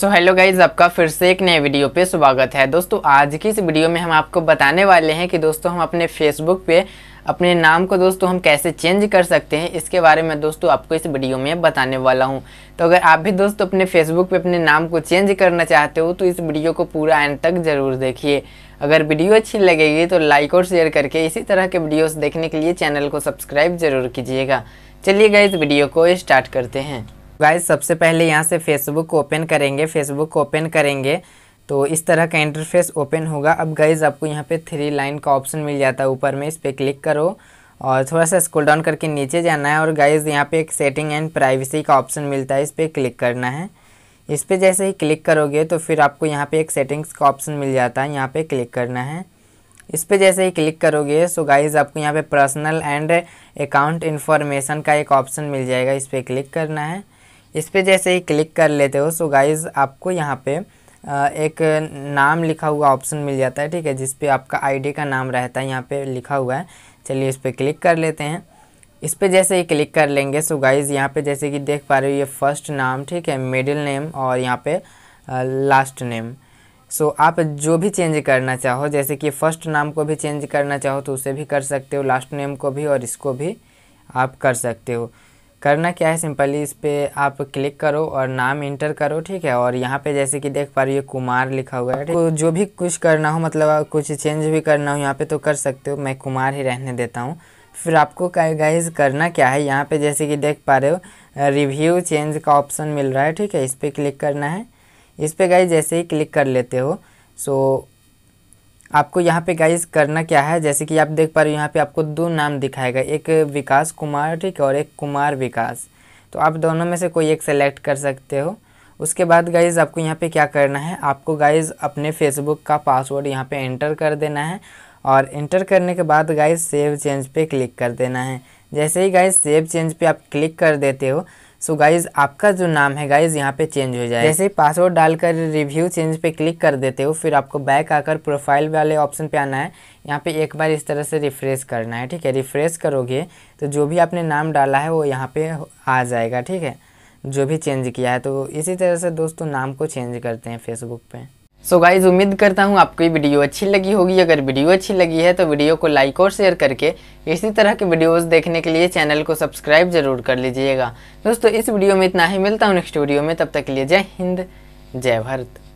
so hello guys आपका फिर से एक नए वीडियो पे स्वागत है दोस्तों आज की इस वीडियो में हम आपको बताने वाले हैं कि दोस्तों हम अपने फेसबुक पे अपने नाम को दोस्तों हम कैसे चेंज कर सकते हैं इसके बारे में दोस्तों आपको इस वीडियो में बताने वाला हूं तो अगर आप भी दोस्तों अपने फेसबुक पे अपने नाम को चेंज करना चाहते हो तो इस वीडियो को पूरा एंड तक ज़रूर देखिए अगर वीडियो अच्छी लगेगी तो लाइक और शेयर करके इसी तरह के वीडियोज़ देखने के लिए चैनल को सब्सक्राइब ज़रूर कीजिएगा चलिए गाइज वीडियो को स्टार्ट करते हैं गाइस सबसे पहले यहाँ से फेसबुक ओपन करेंगे फेसबुक ओपन करेंगे तो इस तरह का इंटरफेस ओपन होगा अब गाइज आपको यहाँ पे थ्री लाइन का ऑप्शन मिल जाता है ऊपर में इस पर क्लिक करो और थोड़ा सा स्क्रॉल डाउन करके नीचे जाना है और गाइज यहाँ पे एक सेटिंग एंड प्राइवेसी का ऑप्शन मिलता है इस पर क्लिक करना है इस पर जैसे ही क्लिक करोगे तो फिर आपको यहाँ पे एक सेटिंग्स का ऑप्शन मिल जाता है यहाँ पे क्लिक करना है इस पर जैसे ही क्लिक करोगे सो गाइज आपको यहाँ पे पर्सनल एंड अकाउंट इन्फॉर्मेशन का एक ऑप्शन मिल जाएगा इस पर क्लिक करना है इस पर जैसे ही क्लिक कर लेते हो सो गाइज आपको यहाँ पे एक नाम लिखा हुआ ऑप्शन मिल जाता है ठीक है जिस पे आपका आईडी का नाम रहता है यहाँ पे लिखा हुआ है चलिए इस पर क्लिक कर लेते हैं इस पर जैसे ही क्लिक कर लेंगे सो गाइज़ यहाँ पे जैसे कि देख पा रहे हो ये फर्स्ट नाम ठीक है मिडिल नेम और यहाँ पे लास्ट नेम सो आप जो भी चेंज करना चाहो जैसे कि फ़र्स्ट नाम को भी चेंज करना चाहो तो उसे भी कर सकते हो लास्ट नेम को भी और इसको भी आप कर सकते हो करना क्या है सिंपली इस पर आप क्लिक करो और नाम इंटर करो ठीक है और यहाँ पे जैसे कि देख पा रही हो कुमार लिखा हुआ है तो जो भी कुछ करना हो मतलब कुछ चेंज भी करना हो यहाँ पे तो कर सकते हो मैं कुमार ही रहने देता हूँ फिर आपको गाइज करना क्या है यहाँ पे जैसे कि देख पा रहे हो रिव्यू चेंज का ऑप्शन मिल रहा है ठीक है इस पर क्लिक करना है इस पर गाइज जैसे ही क्लिक कर लेते हो सो आपको यहाँ पे गाइज करना क्या है जैसे कि आप देख पा रहे हो यहाँ पे आपको दो नाम दिखाएगा एक विकास कुमार ठीक और एक कुमार विकास तो आप दोनों में से कोई एक सेलेक्ट कर सकते हो उसके बाद गाइज़ आपको यहाँ पे क्या करना है आपको गाइज़ अपने फेसबुक का पासवर्ड यहाँ पे एंटर कर देना है और इंटर करने के बाद गाइज सेव चेंज पे क्लिक कर देना है जैसे ही गाइज सेव चेंज पे आप क्लिक कर देते हो सो so गाइज आपका जो नाम है गाइज यहाँ पे चेंज हो जाए जैसे पासवर्ड डालकर रिव्यू चेंज पे क्लिक कर देते हो फिर आपको बैक आकर प्रोफाइल वाले ऑप्शन पे आना है यहाँ पे एक बार इस तरह से रिफ़्रेश करना है ठीक है रिफ़्रेश करोगे तो जो भी आपने नाम डाला है वो यहाँ पे आ जाएगा ठीक है जो भी चेंज किया है तो इसी तरह से दोस्तों नाम को चेंज करते हैं फेसबुक पर सो so गाइज उम्मीद करता हूँ आपको ये वीडियो अच्छी लगी होगी अगर वीडियो अच्छी लगी है तो वीडियो को लाइक और शेयर करके इसी तरह के वीडियोस देखने के लिए चैनल को सब्सक्राइब जरूर कर लीजिएगा दोस्तों इस वीडियो में इतना ही मिलता हूँ नेक्स्ट वीडियो में तब तक के लिए जय हिंद जय भारत